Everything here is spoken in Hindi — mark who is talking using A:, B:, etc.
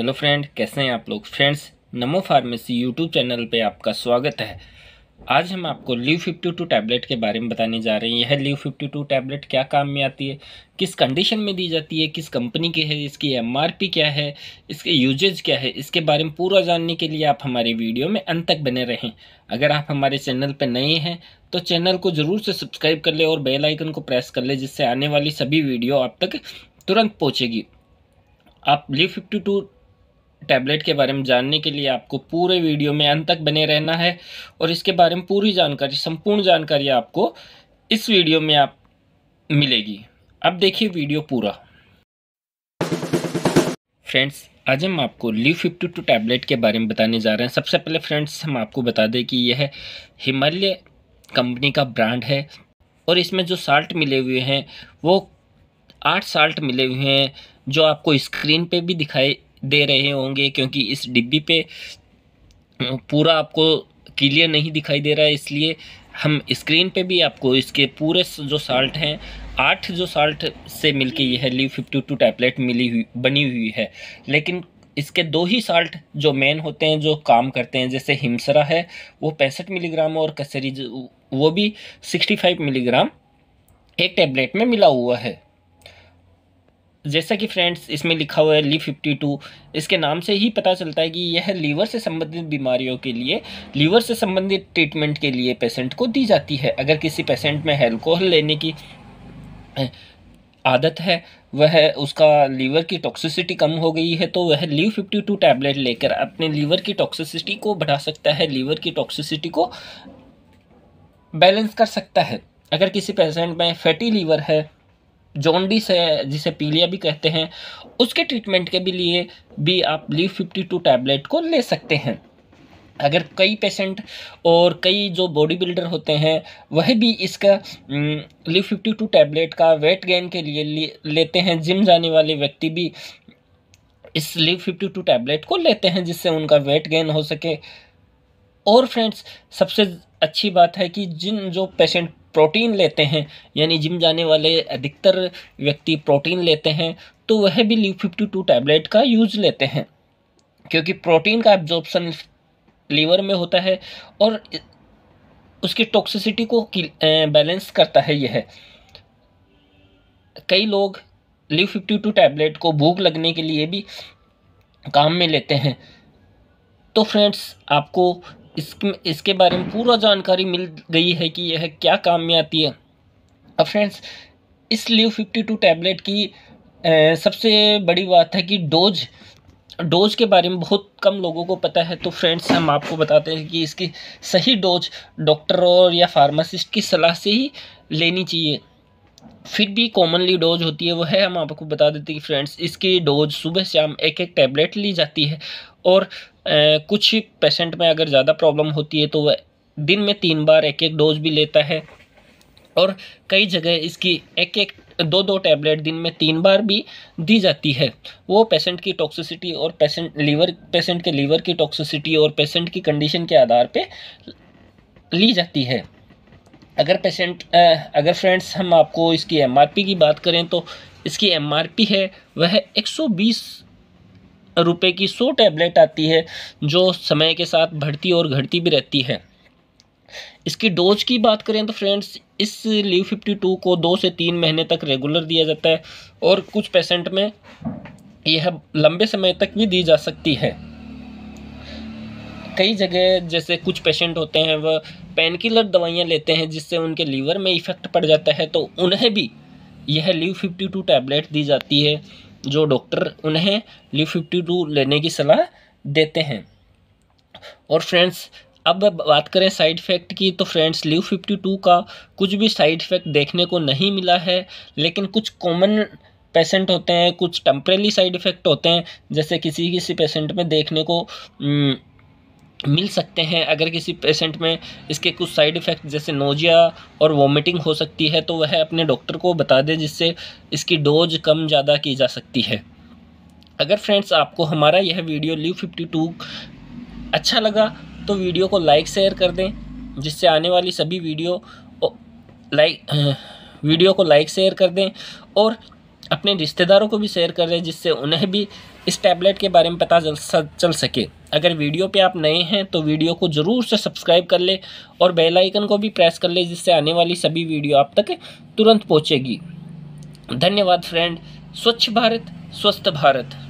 A: हेलो फ्रेंड कैसे हैं आप लोग फ्रेंड्स नमो फार्मेसी यूट्यूब चैनल पे आपका स्वागत है आज हम आपको लीव 52 टैबलेट के बारे में बताने जा रहे हैं यह लीव 52 टैबलेट क्या काम में आती है किस कंडीशन में दी जाती है किस कंपनी की है इसकी एमआरपी क्या है इसके यूजेज क्या है इसके बारे में पूरा जानने के लिए आप हमारे वीडियो में अंत तक बने रहें अगर आप हमारे चैनल पर नए हैं तो चैनल को ज़रूर से सब्सक्राइब कर ले और बेल आइकन को प्रेस कर ले जिससे आने वाली सभी वीडियो आप तक तुरंत पहुँचेगी आप लीव फिफ्टी टू टैबलेट के बारे में जानने के लिए आपको पूरे वीडियो में अंत तक बने रहना है और इसके बारे में पूरी जानकारी संपूर्ण जानकारी आपको इस वीडियो में आप मिलेगी अब देखिए वीडियो पूरा फ्रेंड्स आज हम आपको ली फिफ्टी टू टैबलेट के बारे में बताने जा रहे हैं सबसे पहले फ्रेंड्स हम आपको बता दें कि यह हिमालय कंपनी का ब्रांड है और इसमें जो साल्ट मिले हुए हैं वो आठ साल्ट मिले हुए हैं जो आपको स्क्रीन पे भी दिखाई दे रहे होंगे क्योंकि इस डिब्बी पे पूरा आपको क्लियर नहीं दिखाई दे रहा है इसलिए हम स्क्रीन पे भी आपको इसके पूरे जो साल्ट हैं आठ जो साल्ट से मिलके यह लीव फिफ्टी टू टैबलेट मिली हुई बनी हुई है लेकिन इसके दो ही साल्ट जो मेन होते हैं जो काम करते हैं जैसे हिमसरा है वो पैंसठ मिलीग्राम और कसरी वो भी सिक्सटी फाइव मिलीग्राम एक टैबलेट में मिला हुआ है जैसा कि फ्रेंड्स इसमें लिखा हुआ है ली फिफ्टी टू इसके नाम से ही पता चलता है कि यह लीवर से संबंधित बीमारियों के लिए लीवर से संबंधित ट्रीटमेंट के लिए पेशेंट को दी जाती है अगर किसी पेशेंट में एल्कोहल लेने की आदत है वह उसका लीवर की टॉक्सिसिटी कम हो गई है तो वह लीव फिफ्टी टू टैबलेट लेकर अपने लीवर की टॉक्सिसिटी को बढ़ा सकता है लीवर की टॉक्सिसिटी को बैलेंस कर सकता है अगर किसी पेशेंट में फैटी लीवर है जॉन्डिस है जिसे पीलिया भी कहते हैं उसके ट्रीटमेंट के भी लिए भी आप लीव फिफ्टी टू टैबलेट को ले सकते हैं अगर कई पेशेंट और कई जो बॉडी बिल्डर होते हैं वह भी इसका लीव फिफ्टी टू टैबलेट का वेट गेन के लिए लेते हैं जिम जाने वाले व्यक्ति भी इस लीव फिफ्टी टू टैबलेट को लेते हैं जिससे उनका वेट गेन हो सके और फ्रेंड्स सबसे अच्छी बात है कि जिन जो पेशेंट प्रोटीन लेते हैं यानी जिम जाने वाले अधिकतर व्यक्ति प्रोटीन लेते हैं तो वह भी लीव फिफ्टी टू टैबलेट का यूज लेते हैं क्योंकि प्रोटीन का एब्जॉर्बसन लीवर में होता है और उसकी टॉक्सिसिटी को बैलेंस करता है यह कई लोग लीव फिफ्टी टू टैबलेट को भूख लगने के लिए भी काम में लेते हैं तो फ्रेंड्स आपको इस इसके बारे में पूरा जानकारी मिल गई है कि यह क्या काम में आती है अब फ्रेंड्स इस लीव फिफ्टी टू टैबलेट की ए, सबसे बड़ी बात है कि डोज डोज के बारे में बहुत कम लोगों को पता है तो फ्रेंड्स हम आपको बताते हैं कि इसकी सही डोज डॉक्टर और या फार्मासिस्ट की सलाह से ही लेनी चाहिए फिर भी कॉमनली डोज होती है वो है हम आपको बता देते हैं कि फ्रेंड्स इसकी डोज सुबह शाम एक एक टैबलेट ली जाती है और कुछ पेशेंट में अगर ज़्यादा प्रॉब्लम होती है तो वह दिन में तीन बार एक एक डोज भी लेता है और कई जगह इसकी एक एक दो दो टैबलेट दिन में तीन बार भी दी जाती है वो पेशेंट की टॉक्सिसिटी और पेशेंट लीवर पेशेंट के लीवर की टॉक्सिसिटी और पेशेंट की कंडीशन के आधार पे ली जाती है अगर पेशेंट अगर फ्रेंड्स हम आपको इसकी एमआरपी की बात करें तो इसकी एमआरपी है वह बीस रुपये की सौ टैबलेट आती है जो समय के साथ बढ़ती और घटती भी रहती है इसकी डोज की बात करें तो फ्रेंड्स इस लीव फिफ्टी टू को दो से तीन महीने तक रेगुलर दिया जाता है और कुछ पेशेंट में यह लंबे समय तक भी दी जा सकती है कई जगह जैसे कुछ पेशेंट होते हैं वह पेन किलर दवाइयाँ लेते हैं जिससे उनके लीवर में इफ़ेक्ट पड़ जाता है तो उन्हें भी यह लीव फिफ्टी टू टैबलेट दी जाती है जो डॉक्टर उन्हें ली फिफ्टी टू लेने की सलाह देते हैं और फ्रेंड्स अब बात करें साइड इफ़ेक्ट की तो फ्रेंड्स लीव फिफ्टी टू का कुछ भी साइड इफ़ेक्ट देखने को नहीं मिला है लेकिन कुछ कॉमन पेशेंट होते हैं कुछ टम्परेली साइड इफ़ेक्ट होते हैं जैसे किसी किसी पेशेंट में देखने को न, हम्म, मिल सकते हैं अगर किसी पेशेंट में इसके कुछ साइड इफ़ेक्ट जैसे नोजिया और वॉमिटिंग हो सकती है तो वह अपने डॉक्टर को बता दें जिससे इसकी डोज कम ज़्यादा की जा सकती है अगर फ्रेंड्स आपको हमारा यह वीडियो लीव फिफ्टी टू अच्छा लगा तो वीडियो को लाइक शेयर कर दें जिससे आने वाली सभी वीडियो लाइक वीडियो को लाइक शेयर कर दें और अपने रिश्तेदारों को भी शेयर कर दें जिससे उन्हें भी इस टैबलेट के बारे में पता चल सके अगर वीडियो पे आप नए हैं तो वीडियो को ज़रूर से सब्सक्राइब कर ले और बेल आइकन को भी प्रेस कर ले जिससे आने वाली सभी वीडियो आप तक तुरंत पहुँचेगी धन्यवाद फ्रेंड स्वच्छ भारत स्वस्थ भारत